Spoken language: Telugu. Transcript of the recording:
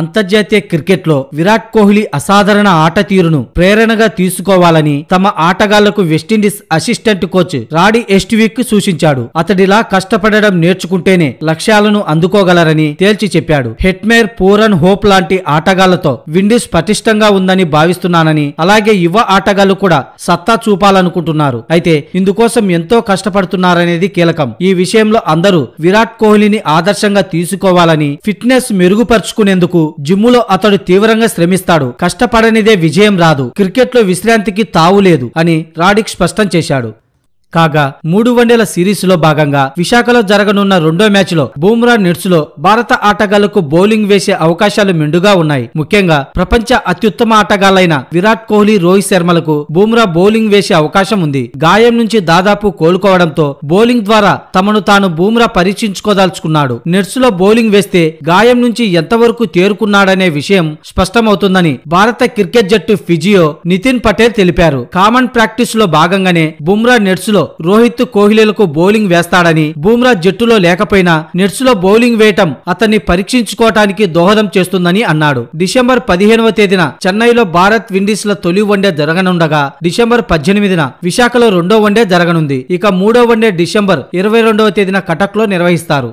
అంతర్జాతీయ క్రికెట్లో విరాట్ కోహ్లీ అసాధారణ ఆట తీరును ప్రేరణగా తీసుకోవాలని తమ ఆటగాళ్లకు West Indies assistant coach Roddy Estwick సూచించాడు అతడిలా కష్టపడడం నేర్చుకుంటేనే లక్ష్యాలను అందుకోగలరని తేల్చి చెప్పాడు హెట్మేర్ పూరన్ హోప్ లాంటి ఆటగాళ్లతో విండీస్ పటిష్టంగా ఉందని భావిస్తున్నానని అలాగే యువ ఆటగాళ్లు కూడా సత్తా చూపాలనుకుంటున్నారు అయితే ఇందుకోసం ఎంతో కష్టపడుతున్నారనేది కీలకం ఈ విషయంలో అందరూ విరాట్ కోహ్లీని ఆదర్శంగా తీసుకోవాలని ఫిట్నెస్ మెరుగుపరుచుకునేందుకు ఎందుకు జిమ్ములో అతడు తీవ్రంగా శ్రమిస్తాడు కష్టపడనిదే విజయం రాదు క్రికెట్లో విశ్రాంతికి తావులేదు అని రాడిక్ స్పష్టం చేశాడు కాగా మూడు వన్డేల సిరీస్ లో భాగంగా విశాఖలో జరగనున్న రెండో మ్యాచ్లో బూమ్రా లో భారత ఆటగాళ్లకు బౌలింగ్ వేసే అవకాశాలు మెండుగా ఉన్నాయి ముఖ్యంగా ప్రపంచ అత్యుత్తమ ఆటగాళ్లైన విరాట్ కోహ్లీ రోహిత్ శర్మలకు బూమ్రా బౌలింగ్ వేసే అవకాశం ఉంది గాయం నుంచి దాదాపు కోలుకోవడంతో బౌలింగ్ ద్వారా తమను తాను బూమ్రా పరీక్షించుకోదాల్చుకున్నాడు లో బౌలింగ్ వేస్తే గాయం నుంచి ఎంతవరకు తేరుకున్నాడనే విషయం స్పష్టమవుతుందని భారత క్రికెట్ జట్టు ఫిజియో నితిన్ పటేల్ తెలిపారు కామన్ ప్రాక్టీస్ లో భాగంగానే బుమ్రా నెట్స్లో మ్యాచ్లో రోహిత్ కోహ్లీలకు బౌలింగ్ వేస్తాడని బూమ్రా జట్టులో లేకపోయినా నెట్స్లో బౌలింగ్ వేయటం అతన్ని పరీక్షించుకోవటానికి దోహదం చేస్తుందని అన్నాడు డిసెంబర్ పదిహేనవ తేదీన చెన్నైలో భారత్ విండీస్ల తొలి వన్డే జరగనుండగా డిసెంబర్ పద్దెనిమిదిన విశాఖలో రెండో వన్డే జరగనుంది ఇక మూడో వన్డే డిసెంబర్ ఇరవై రెండవ తేదీన కటక్లో నిర్వహిస్తారు